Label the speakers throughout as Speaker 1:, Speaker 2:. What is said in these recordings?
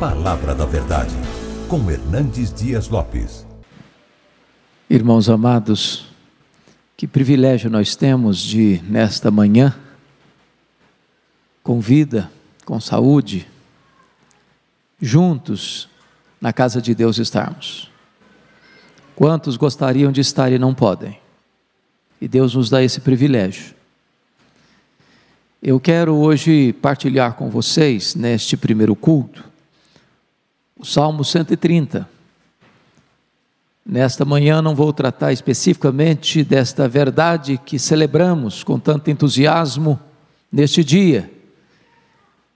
Speaker 1: Palavra da Verdade, com Hernandes Dias Lopes. Irmãos amados, que privilégio nós temos de, nesta manhã, com vida, com saúde, juntos na casa de Deus estarmos. Quantos gostariam de estar e não podem? E Deus nos dá esse privilégio. Eu quero hoje partilhar com vocês, neste primeiro culto, o Salmo 130. Nesta manhã não vou tratar especificamente desta verdade que celebramos com tanto entusiasmo neste dia,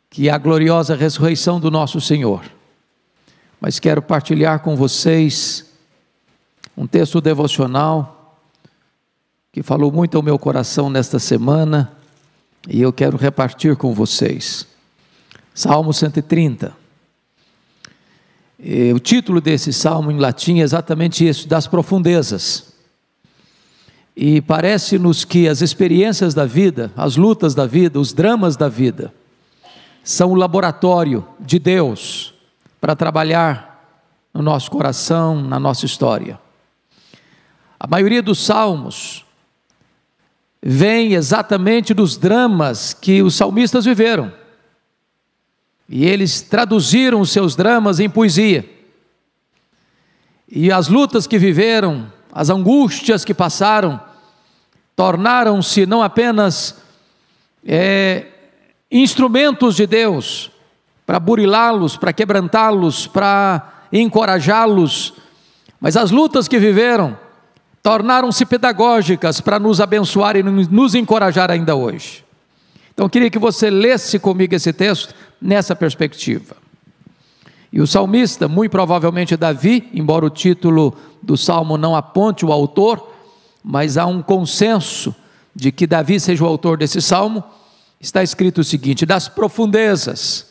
Speaker 1: que é a gloriosa ressurreição do nosso Senhor. Mas quero partilhar com vocês um texto devocional que falou muito ao meu coração nesta semana e eu quero repartir com vocês. Salmo 130 o título desse salmo em latim é exatamente isso, das profundezas. E parece-nos que as experiências da vida, as lutas da vida, os dramas da vida, são o laboratório de Deus para trabalhar no nosso coração, na nossa história. A maioria dos salmos vem exatamente dos dramas que os salmistas viveram e eles traduziram os seus dramas em poesia. E as lutas que viveram, as angústias que passaram, tornaram-se não apenas é, instrumentos de Deus para burilá-los, para quebrantá-los, para encorajá-los, mas as lutas que viveram tornaram-se pedagógicas para nos abençoar e nos encorajar ainda hoje. Então, eu queria que você lesse comigo esse texto nessa perspectiva. E o salmista, muito provavelmente Davi, embora o título do salmo não aponte o autor, mas há um consenso de que Davi seja o autor desse salmo, está escrito o seguinte: Das profundezas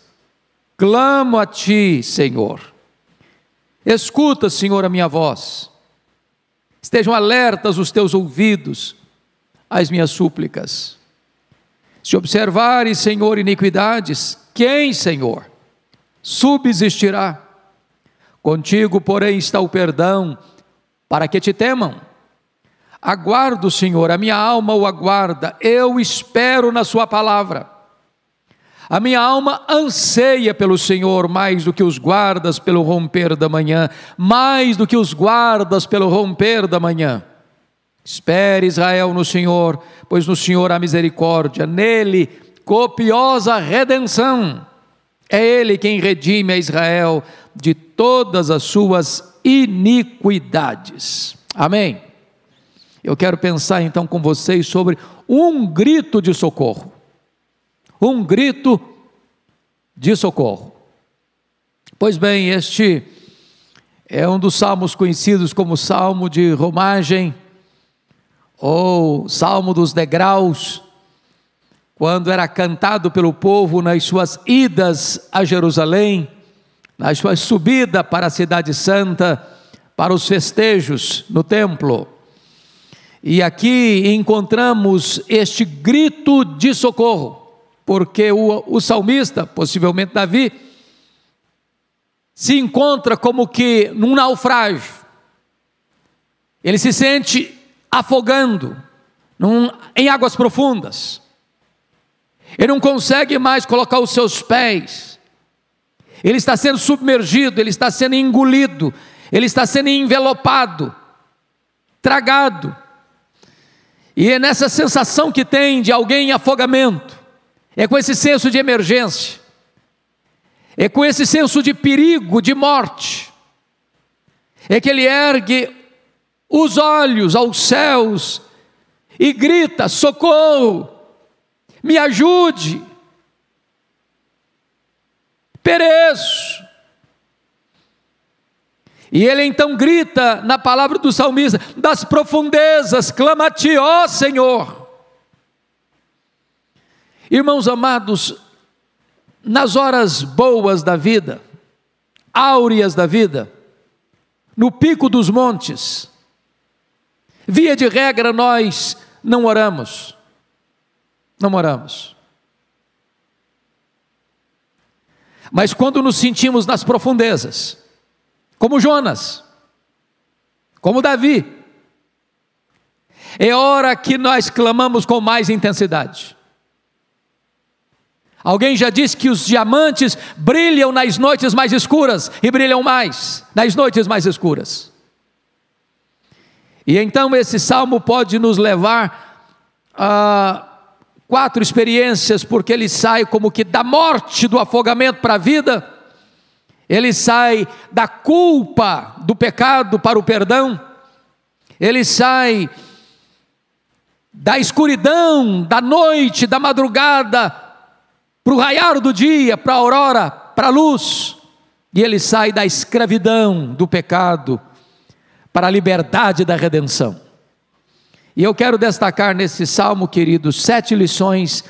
Speaker 1: clamo a ti, Senhor. Escuta, Senhor, a minha voz. Estejam alertas os teus ouvidos às minhas súplicas. Se observares, Senhor, iniquidades, quem, Senhor, subsistirá? Contigo, porém, está o perdão, para que te temam. Aguardo, Senhor, a minha alma o aguarda, eu espero na Sua palavra. A minha alma anseia pelo Senhor mais do que os guardas pelo romper da manhã, mais do que os guardas pelo romper da manhã. Espere, Israel, no Senhor, pois no Senhor há misericórdia, nele copiosa redenção. É Ele quem redime a Israel de todas as suas iniquidades. Amém? Eu quero pensar então com vocês sobre um grito de socorro. Um grito de socorro. Pois bem, este é um dos salmos conhecidos como Salmo de Romagem, ou Salmo dos Degraus, quando era cantado pelo povo nas suas idas a Jerusalém, nas suas subida para a Cidade Santa, para os festejos no templo. E aqui encontramos este grito de socorro, porque o, o salmista, possivelmente Davi, se encontra como que num naufrágio. Ele se sente afogando num, em águas profundas ele não consegue mais colocar os seus pés, ele está sendo submergido, ele está sendo engolido, ele está sendo envelopado, tragado. E é nessa sensação que tem de alguém em afogamento, é com esse senso de emergência, é com esse senso de perigo, de morte, é que ele ergue os olhos aos céus e grita: socorro! me ajude. Pereço. E ele então grita na palavra do salmista: das profundezas, clama a ti, ó Senhor. Irmãos amados, nas horas boas da vida, áureas da vida, no pico dos montes, via de regra nós não oramos não Mas quando nos sentimos nas profundezas, como Jonas, como Davi, é hora que nós clamamos com mais intensidade. Alguém já disse que os diamantes brilham nas noites mais escuras e brilham mais nas noites mais escuras. E então esse salmo pode nos levar a quatro experiências, porque ele sai como que da morte, do afogamento para a vida, ele sai da culpa do pecado para o perdão, ele sai da escuridão, da noite, da madrugada, para o raiar do dia, para a aurora, para a luz, e ele sai da escravidão do pecado para a liberdade da redenção. E eu quero destacar nesse salmo, queridos, sete lições,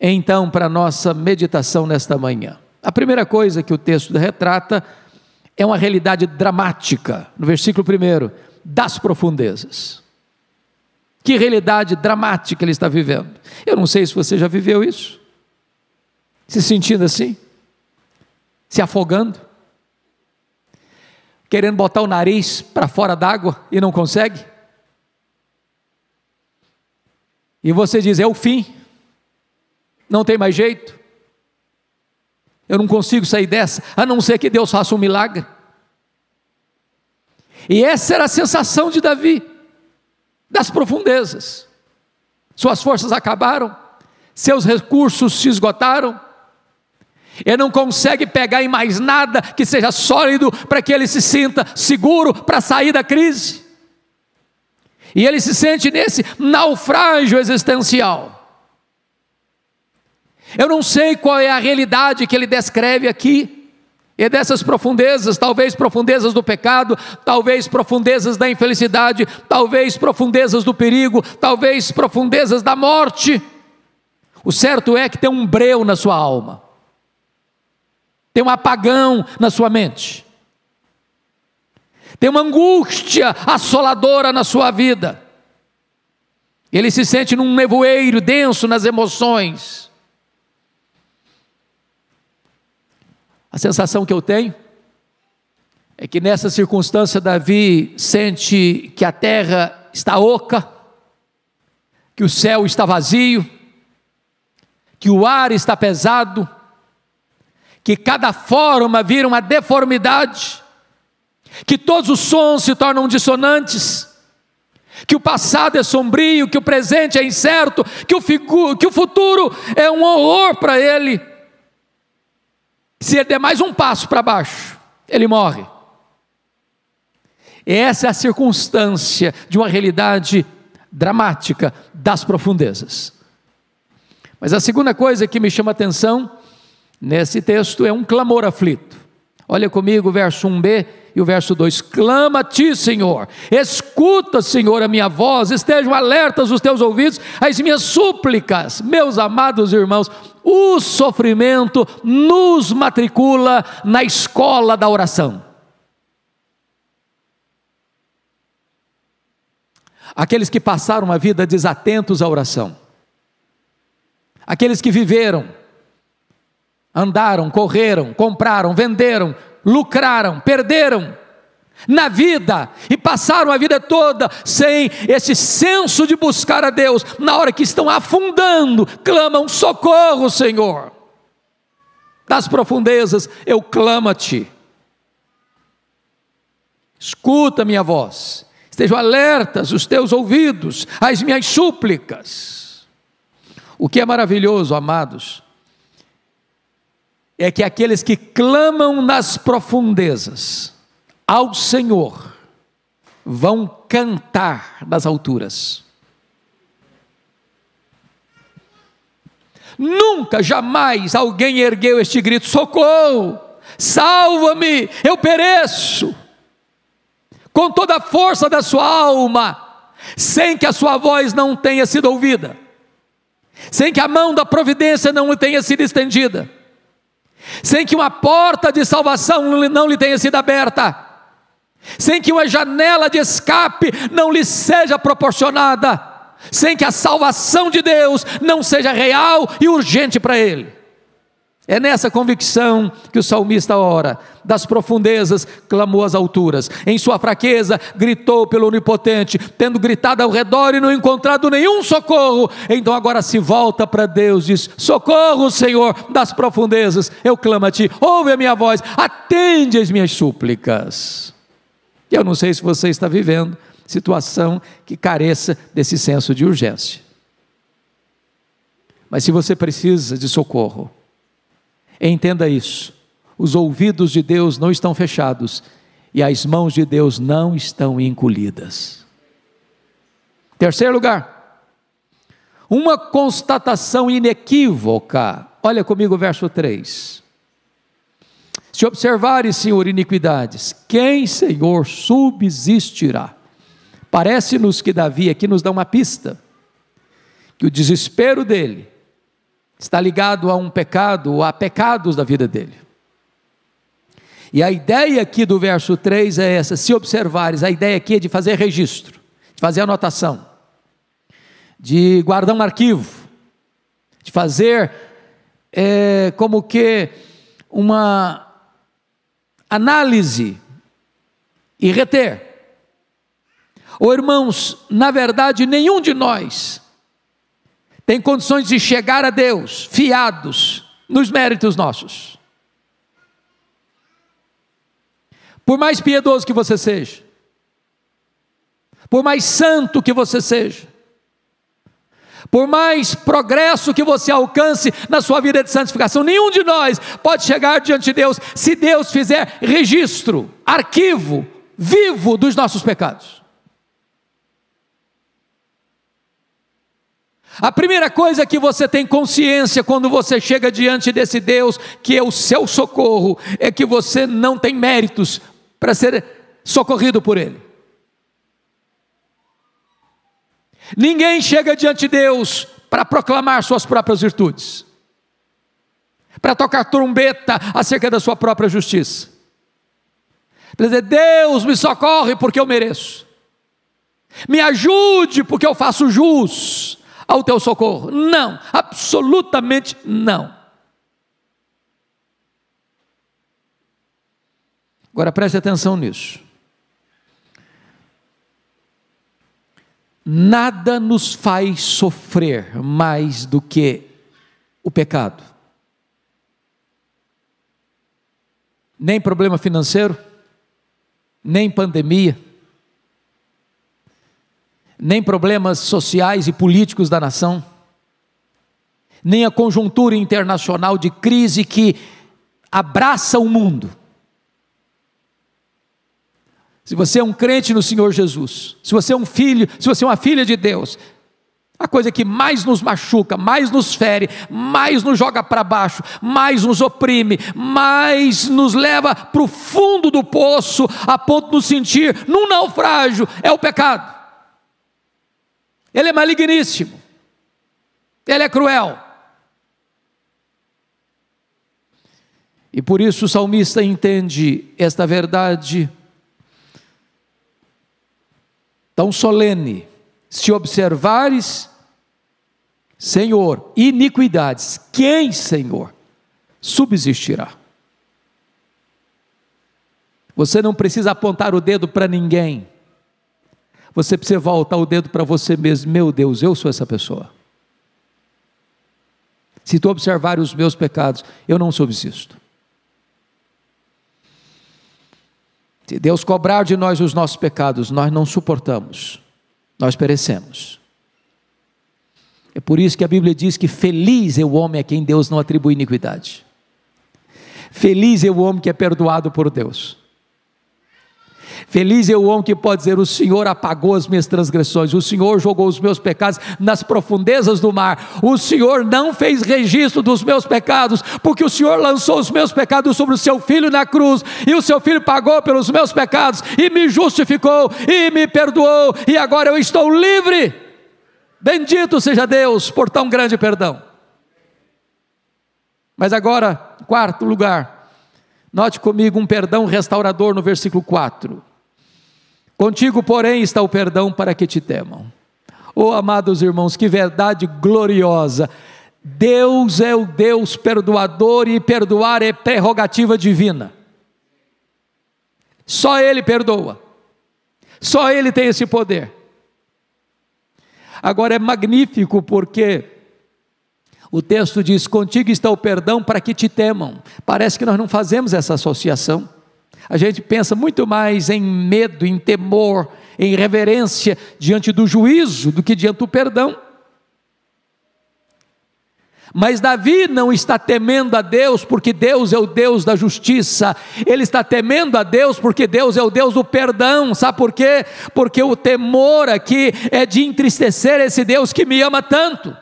Speaker 1: então, para nossa meditação nesta manhã. A primeira coisa que o texto retrata é uma realidade dramática, no versículo primeiro, das profundezas. Que realidade dramática ele está vivendo. Eu não sei se você já viveu isso. Se sentindo assim, se afogando, querendo botar o nariz para fora d'água e não consegue E você diz: é o fim, não tem mais jeito, eu não consigo sair dessa, a não ser que Deus faça um milagre. E essa era a sensação de Davi, das profundezas. Suas forças acabaram, seus recursos se esgotaram, ele não consegue pegar em mais nada que seja sólido para que ele se sinta seguro para sair da crise. E ele se sente nesse naufrágio existencial. Eu não sei qual é a realidade que ele descreve aqui, e dessas profundezas, talvez profundezas do pecado, talvez profundezas da infelicidade, talvez profundezas do perigo, talvez profundezas da morte. O certo é que tem um breu na sua alma, tem um apagão na sua mente tem uma angústia assoladora na sua vida. Ele se sente num nevoeiro denso nas emoções. A sensação que eu tenho é que nessa circunstância Davi sente que a terra está oca, que o céu está vazio, que o ar está pesado, que cada forma vira uma deformidade, que todos os sons se tornam dissonantes, que o passado é sombrio, que o presente é incerto, que o, que o futuro é um horror para ele. Se ele der mais um passo para baixo, ele morre. Essa é a circunstância de uma realidade dramática das profundezas. Mas a segunda coisa que me chama a atenção nesse texto é um clamor aflito. Olha comigo, verso 1b e o verso 2: Clama a ti, Senhor, escuta, Senhor, a minha voz, estejam alertas os teus ouvidos às minhas súplicas. Meus amados irmãos, o sofrimento nos matricula na escola da oração. Aqueles que passaram uma vida desatentos à oração, aqueles que viveram, andaram, correram, compraram, venderam, lucraram, perderam na vida e passaram a vida toda sem esse senso de buscar a Deus. Na hora que estão afundando, clamam: socorro, Senhor. Das profundezas eu clamo a Ti. Escuta minha voz, estejam alertas os teus ouvidos às minhas súplicas. O que é maravilhoso, amados, é que aqueles que clamam nas profundezas ao Senhor vão cantar nas alturas. Nunca, jamais alguém ergueu este grito: socorro, salva-me, eu pereço. Com toda a força da sua alma, sem que a sua voz não tenha sido ouvida, sem que a mão da providência não tenha sido estendida sem que uma porta de salvação não lhe tenha sido aberta, sem que uma janela de escape não lhe seja proporcionada, sem que a salvação de Deus não seja real e urgente para ele. É nessa convicção que o salmista ora. Das profundezas clamou às alturas. Em sua fraqueza gritou pelo onipotente, tendo gritado ao redor e não encontrado nenhum socorro. Então agora se volta para Deus, diz: Socorro, Senhor, das profundezas. Eu clamo a ti. Ouve a minha voz, atende as minhas súplicas. Eu não sei se você está vivendo situação que careça desse senso de urgência. Mas se você precisa de socorro, Entenda isso. Os ouvidos de Deus não estão fechados e as mãos de Deus não estão encolhidas. Terceiro lugar, uma constatação inequívoca. Olha comigo o verso 3. Se observares, Senhor, iniquidades, quem, Senhor, subsistirá? Parece-nos que Davi aqui nos dá uma pista, que o desespero dele está ligado a um pecado, ou a pecados da vida dele. E a ideia aqui do verso 3 é essa: se observares, a ideia aqui é de fazer registro, de fazer anotação, de guardar um arquivo, de fazer é, como que uma análise e reter. Ou oh, irmãos, na verdade, nenhum de nós tem condições de chegar a Deus fiados nos méritos nossos. Por mais piedoso que você seja, por mais santo que você seja, por mais progresso que você alcance na sua vida de santificação, nenhum de nós pode chegar diante de Deus se Deus fizer registro, arquivo vivo dos nossos pecados. A primeira coisa que você tem consciência quando você chega diante desse Deus, que é o seu socorro, é que você não tem méritos para ser socorrido por Ele. Ninguém chega diante de Deus para proclamar suas próprias virtudes, para tocar trombeta acerca da sua própria justiça, para dizer: Deus me socorre porque eu mereço, me ajude porque eu faço jus ao teu socorro. Não, absolutamente não. Agora preste atenção nisso. Nada nos faz sofrer mais do que o pecado. Nem problema financeiro, nem pandemia nem problemas sociais e políticos da nação, nem a conjuntura internacional de crise que abraça o mundo. Se você é um crente no Senhor Jesus, se você é um filho, se você é uma filha de Deus, a coisa que mais nos machuca, mais nos fere, mais nos joga para baixo, mais nos oprime, mais nos leva para o fundo do poço, a ponto de nos sentir num naufrágio, é o pecado. Ele é maligníssimo. Ele é cruel. E por isso o salmista entende esta verdade tão solene. Se observares, Senhor, iniquidades, quem, Senhor, subsistirá? Você não precisa apontar o dedo para ninguém. Você precisa voltar o dedo para você mesmo. Meu Deus, eu sou essa pessoa. Se tu observar os meus pecados, eu não subsisto. Se Deus cobrar de nós os nossos pecados, nós não suportamos, nós perecemos. É por isso que a Bíblia diz que feliz é o homem a quem Deus não atribui iniquidade. Feliz é o homem que é perdoado por Deus. Feliz é o homem que pode dizer: O Senhor apagou as minhas transgressões, o Senhor jogou os meus pecados nas profundezas do mar, o Senhor não fez registro dos meus pecados, porque o Senhor lançou os meus pecados sobre o seu filho na cruz, e o seu filho pagou pelos meus pecados, e me justificou, e me perdoou, e agora eu estou livre. Bendito seja Deus por tão grande perdão. Mas agora, quarto lugar, note comigo um perdão restaurador no versículo 4. Contigo, porém, está o perdão para que te temam. Oh, amados irmãos, que verdade gloriosa! Deus é o Deus perdoador e perdoar é prerrogativa divina. Só Ele perdoa, só Ele tem esse poder. Agora é magnífico porque o texto diz: Contigo está o perdão para que te temam. Parece que nós não fazemos essa associação. A gente pensa muito mais em medo, em temor, em reverência diante do juízo do que diante do perdão. Mas Davi não está temendo a Deus porque Deus é o Deus da justiça, ele está temendo a Deus porque Deus é o Deus do perdão, sabe por quê? Porque o temor aqui é de entristecer esse Deus que me ama tanto.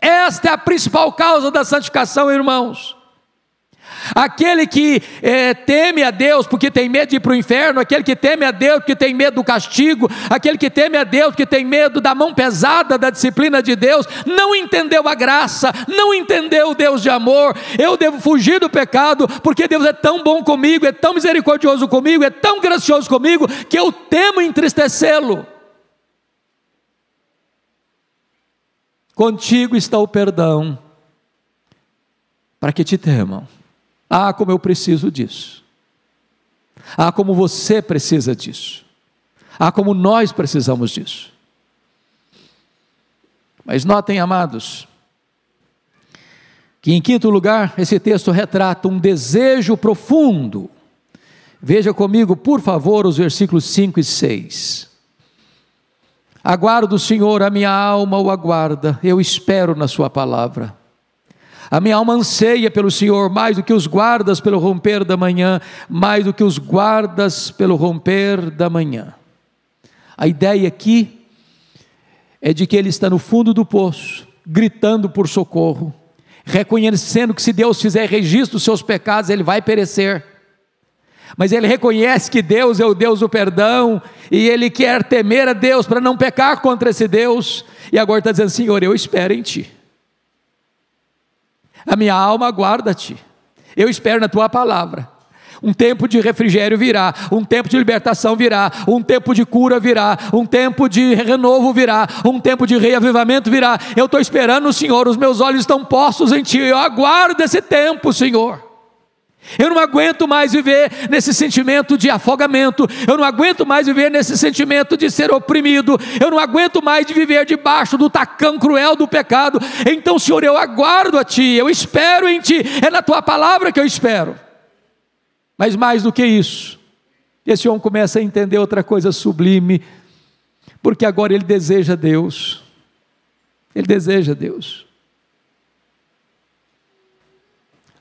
Speaker 1: Esta é a principal causa da santificação, irmãos aquele que é, teme a Deus porque tem medo de ir para o inferno, aquele que teme a Deus porque tem medo do castigo, aquele que teme a Deus porque tem medo da mão pesada da disciplina de Deus, não entendeu a graça, não entendeu o Deus de amor. Eu devo fugir do pecado porque Deus é tão bom comigo, é tão misericordioso comigo, é tão gracioso comigo que eu temo entristecê-lo. Contigo está o perdão, para que te temam. Ah, como eu preciso disso. Ah, como você precisa disso. Ah, como nós precisamos disso. Mas notem, amados, que em quinto lugar, esse texto retrata um desejo profundo. Veja comigo, por favor, os versículos 5 e 6. Aguardo o Senhor, a minha alma o aguarda, eu espero na Sua palavra. A minha alma anseia pelo Senhor mais do que os guardas pelo romper da manhã, mais do que os guardas pelo romper da manhã. A ideia aqui é de que ele está no fundo do poço, gritando por socorro, reconhecendo que se Deus fizer registro dos seus pecados, ele vai perecer mas ele reconhece que Deus é o Deus do perdão, e ele quer temer a Deus para não pecar contra esse Deus, e agora está dizendo: Senhor, eu espero em Ti. A minha alma guarda-te. Eu espero na tua palavra. Um tempo de refrigério virá, um tempo de libertação virá, um tempo de cura virá, um tempo de renovo virá, um tempo de reavivamento virá. Eu estou esperando o Senhor, os meus olhos estão postos em Ti, eu aguardo esse tempo, Senhor. Eu não aguento mais viver nesse sentimento de afogamento. Eu não aguento mais viver nesse sentimento de ser oprimido. Eu não aguento mais de viver debaixo do tacão cruel do pecado. Então, Senhor, eu aguardo a Ti, eu espero em Ti. É na Tua palavra que eu espero. Mas mais do que isso, esse homem começa a entender outra coisa sublime, porque agora ele deseja Deus. Ele deseja Deus.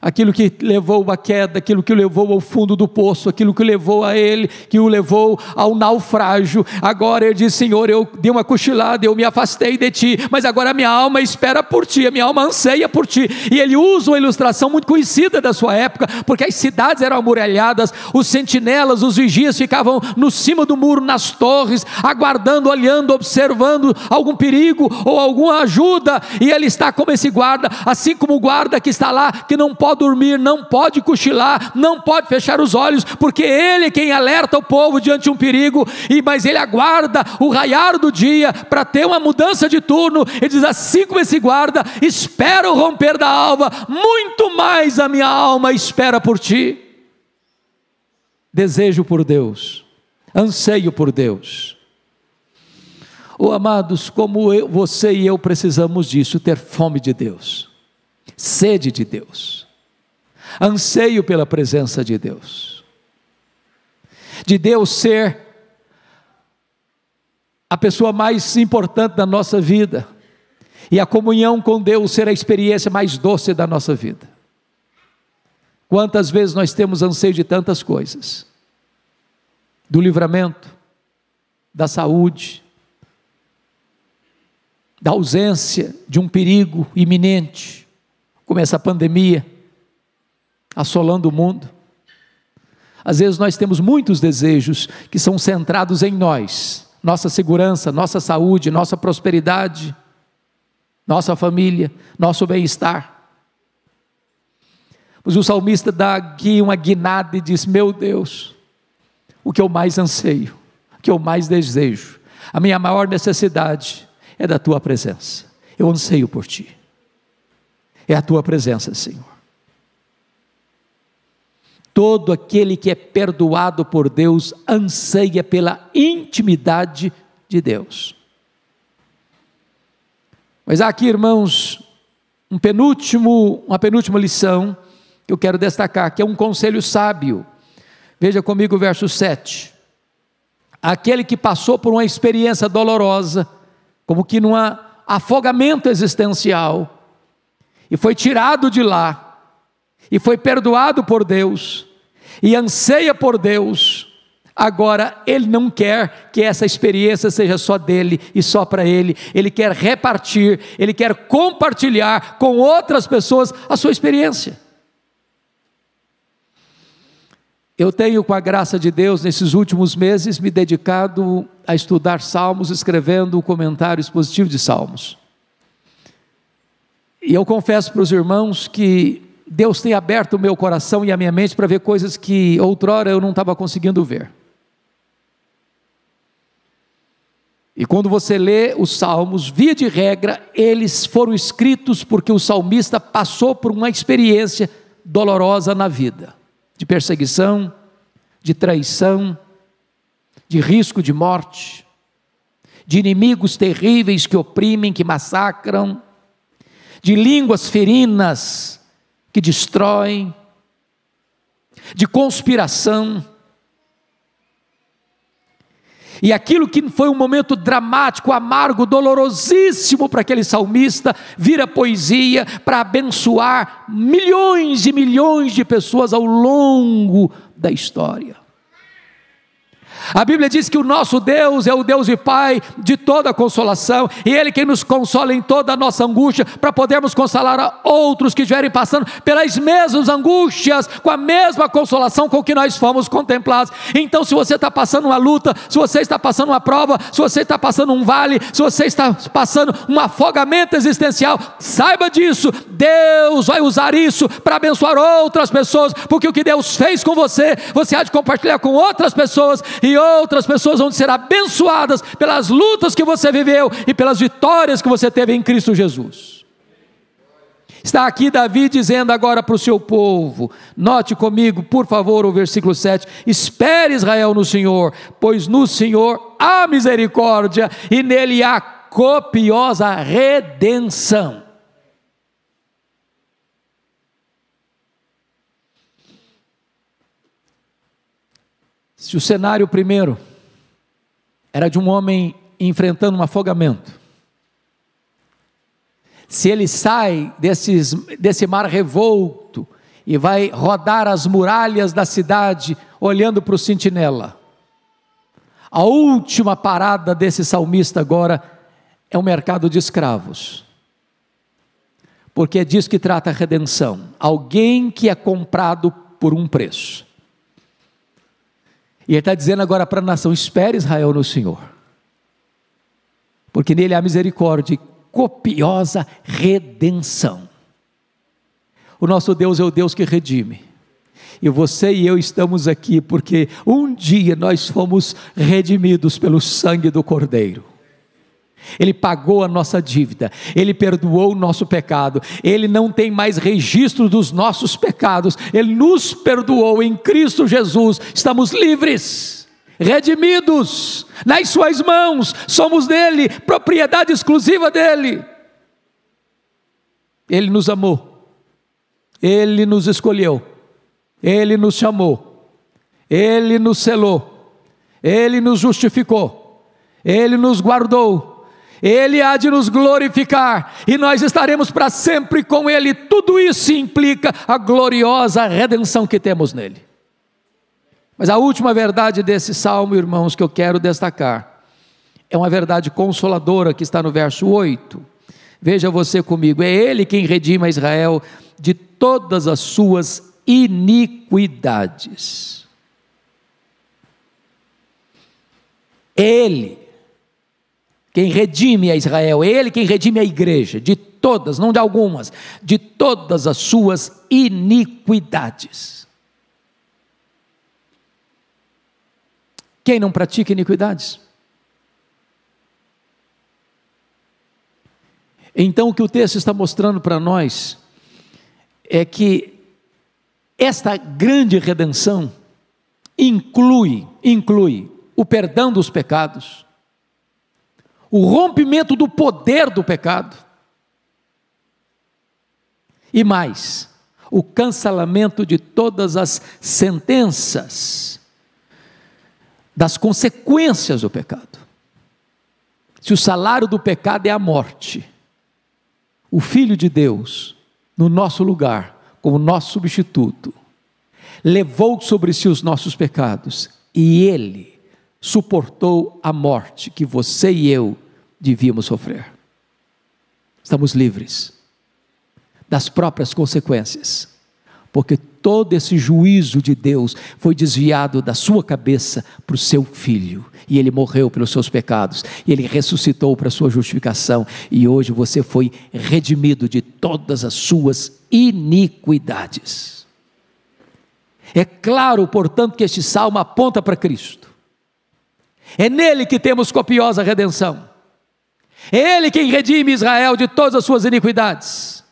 Speaker 1: aquilo que levou à queda, aquilo que o levou ao fundo do poço, aquilo que o levou a ele, que o levou ao naufrágio. Agora ele diz: Senhor, eu dei uma cochilada, eu me afastei de ti, mas agora a minha alma espera por ti, a minha alma anseia por ti. E ele usa uma ilustração muito conhecida da sua época, porque as cidades eram amuralhadas, os sentinelas, os vigias ficavam no cima do muro, nas torres, aguardando, olhando, observando algum perigo ou alguma ajuda, e ele está como esse guarda, assim como o guarda que está lá, que não pode pode dormir, não pode cochilar, não pode fechar os olhos, porque ele é quem alerta o povo diante de um perigo, e mas ele aguarda o raiar do dia para ter uma mudança de turno. Ele diz assim como esse guarda, espera o romper da alva, muito mais a minha alma espera por ti. Desejo por Deus, anseio por Deus. Oh, amados, como eu, você e eu precisamos disso, ter fome de Deus, sede de Deus anseio pela presença de Deus, de Deus ser a pessoa mais importante da nossa vida, e a comunhão com Deus ser a experiência mais doce da nossa vida. Quantas vezes nós temos anseio de tantas coisas? Do livramento, da saúde, da ausência de um perigo iminente, como essa pandemia assolando o mundo. Às vezes nós temos muitos desejos que são centrados em nós, nossa segurança, nossa saúde, nossa prosperidade, nossa família, nosso bem-estar. Mas o salmista dá aqui uma guinada e diz: Meu Deus, o que eu mais anseio, o que eu mais desejo, a minha maior necessidade é da tua presença. Eu anseio por ti. É a tua presença, Senhor. Todo aquele que é perdoado por Deus anseia pela intimidade de Deus. Mas há aqui, irmãos, um penúltimo, uma penúltima lição que eu quero destacar, que é um conselho sábio. Veja comigo o verso 7. Aquele que passou por uma experiência dolorosa, como que num afogamento existencial, e foi tirado de lá, e foi perdoado por Deus e anseia por Deus, agora ele não quer que essa experiência seja só dele e só para ele, ele quer repartir, ele quer compartilhar com outras pessoas a sua experiência. Eu tenho, com a graça de Deus, nesses últimos meses me dedicado a estudar Salmos, escrevendo o comentário expositivo de Salmos. E eu confesso para os irmãos que Deus tem aberto o meu coração e a minha mente para ver coisas que outrora eu não estava conseguindo ver. E quando você lê os salmos, via de regra, eles foram escritos porque o salmista passou por uma experiência dolorosa na vida de perseguição, de traição, de risco de morte, de inimigos terríveis que oprimem, que massacram, de línguas ferinas que destroem, de conspiração. E aquilo que foi um momento dramático, amargo, dolorosíssimo para aquele salmista, vira poesia para abençoar milhões e milhões de pessoas ao longo da história. A Bíblia diz que o nosso Deus é o Deus e Pai de toda consolação, e Ele quem nos consola em toda a nossa angústia, para podermos consolar outros que estiverem passando pelas mesmas angústias, com a mesma consolação com que nós fomos contemplados. Então, se você está passando uma luta, se você está passando uma prova, se você está passando um vale, se você está passando um afogamento existencial, saiba disso, Deus vai usar isso para abençoar outras pessoas, porque o que Deus fez com você, você há de compartilhar com outras pessoas, e e outras pessoas vão ser abençoadas pelas lutas que você viveu e pelas vitórias que você teve em Cristo Jesus. Está aqui Davi dizendo agora para o seu povo, note comigo, por favor, o versículo 7: Espere Israel no Senhor, pois no Senhor há misericórdia e nele há copiosa redenção. Se o cenário primeiro era de um homem enfrentando um afogamento, se ele sai desses, desse mar revolto e vai rodar as muralhas da cidade olhando para o sentinela. A última parada desse salmista agora é o mercado de escravos. Porque é disso que trata a redenção. Alguém que é comprado por um preço. E ele está dizendo agora para a nação: espere Israel no Senhor, porque nele há misericórdia e copiosa redenção. O nosso Deus é o Deus que redime. E você e eu estamos aqui porque um dia nós fomos redimidos pelo sangue do Cordeiro. Ele pagou a nossa dívida, Ele perdoou o nosso pecado, Ele não tem mais registro dos nossos pecados, Ele nos perdoou em Cristo Jesus, estamos livres, redimidos, nas Suas mãos, somos dele, propriedade exclusiva dele. Ele nos amou, Ele nos escolheu, Ele nos chamou, Ele nos selou, Ele nos justificou, Ele nos guardou. Ele há de nos glorificar e nós estaremos para sempre com Ele. Tudo isso implica a gloriosa redenção que temos nele. Mas a última verdade desse salmo, irmãos, que eu quero destacar, é uma verdade consoladora que está no verso 8. Veja você comigo: é Ele quem redima Israel de todas as suas iniquidades. Ele quem redime a Israel, é ele quem redime a igreja, de todas, não de algumas, de todas as suas iniquidades. Quem não pratica iniquidades? Então, o que o texto está mostrando para nós é que esta grande redenção inclui, inclui o perdão dos pecados, o rompimento do poder do pecado. E mais, o cancelamento de todas as sentenças, das consequências do pecado. Se o salário do pecado é a morte, o Filho de Deus, no nosso lugar, como nosso substituto, levou sobre si os nossos pecados, e Ele suportou a morte que você e eu devíamos sofrer. Estamos livres das próprias consequências, porque todo esse juízo de Deus foi desviado da sua cabeça para o seu filho, e ele morreu pelos seus pecados, e ele ressuscitou para a sua justificação, e hoje você foi redimido de todas as suas iniquidades. É claro, portanto, que este salmo aponta para Cristo. É nele que temos copiosa redenção. É ele quem redime Israel de todas as suas iniquidades.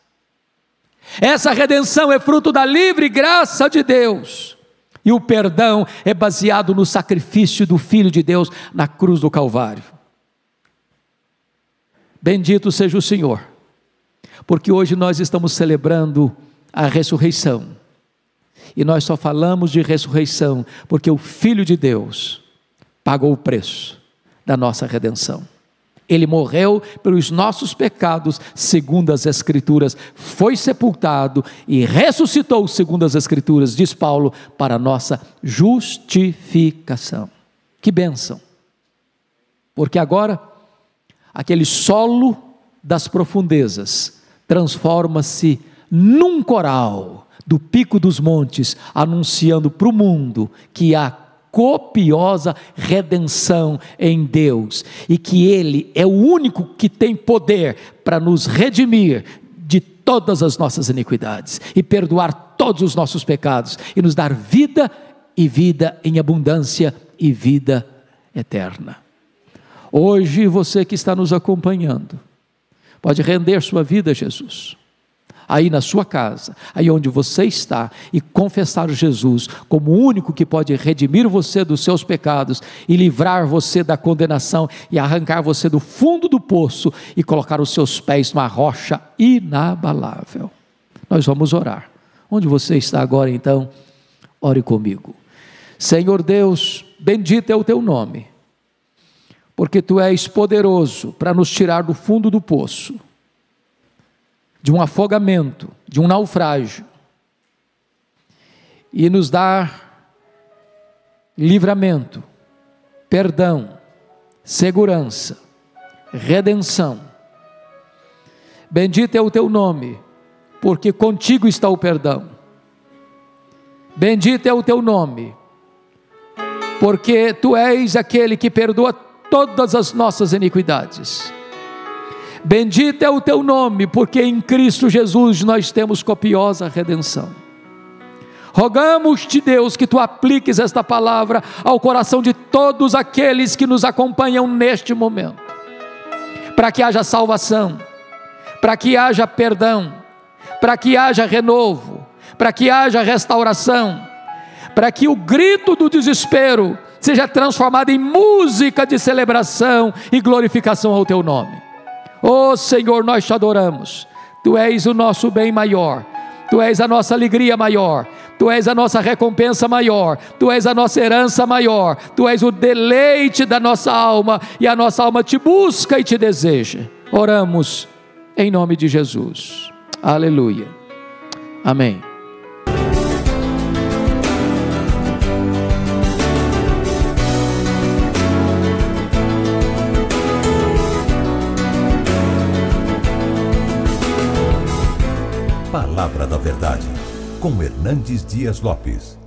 Speaker 1: Essa redenção é fruto da livre graça de Deus. E o perdão é baseado no sacrifício do Filho de Deus na cruz do Calvário. Bendito seja o Senhor, porque hoje nós estamos celebrando a ressurreição. E nós só falamos de ressurreição porque o Filho de Deus pagou o preço da nossa redenção. Ele morreu pelos nossos pecados, segundo as Escrituras, foi sepultado e ressuscitou, segundo as Escrituras, diz Paulo, para nossa justificação. Que bênção! Porque agora, aquele solo das profundezas transforma-se num coral do pico dos montes, anunciando para o mundo que há copiosa redenção em Deus e que Ele é o único que tem poder para nos redimir de todas as nossas iniquidades e perdoar todos os nossos pecados e nos dar vida e vida em abundância e vida eterna. Hoje você que está nos acompanhando pode render sua vida a Jesus aí na sua casa, aí onde você está, e confessar Jesus como o único que pode redimir você dos seus pecados e livrar você da condenação e arrancar você do fundo do poço e colocar os seus pés numa rocha inabalável. Nós vamos orar. Onde você está agora, então, ore comigo. Senhor Deus, bendito é o teu nome, porque tu és poderoso para nos tirar do fundo do poço de um afogamento, de um naufrágio, e nos dar livramento, perdão, segurança, redenção. Bendito é o teu nome, porque contigo está o perdão. Bendito é o teu nome, porque tu és aquele que perdoa todas as nossas iniquidades Bendito é o teu nome, porque em Cristo Jesus nós temos copiosa redenção. Rogamos-te, Deus, que tu apliques esta palavra ao coração de todos aqueles que nos acompanham neste momento, para que haja salvação, para que haja perdão, para que haja renovo, para que haja restauração, para que o grito do desespero seja transformado em música de celebração e glorificação ao teu nome. Oh Senhor, nós te adoramos. Tu és o nosso bem maior. Tu és a nossa alegria maior, Tu és a nossa recompensa maior, Tu és a nossa herança maior, Tu és o deleite da nossa alma e a nossa alma te busca e te deseja. Oramos em nome de Jesus. Aleluia. Amém. com Hernandes Dias Lopes.